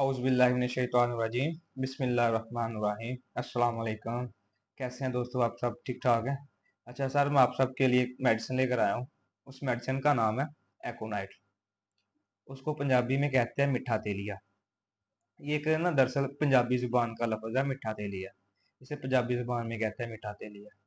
अउज़बिल्लिनशैतरजीम बसमिल्लाम अल्लाम कैसे हैं दोस्तों आप सब ठीक ठाक हैं अच्छा सर मैं आप सब के लिए एक मेडिसिन लेकर आया हूँ उस मेडिसिन का नाम है एकोनाइट उसको पंजाबी में कहते हैं मिठा तेलिया ये एक ना दरअसल पंजाबी ज़ुबान का लफ्ज़ है मिठा तेलिया इसे पंजाबी ज़ुबान में कहते हैं मिठा तेलिया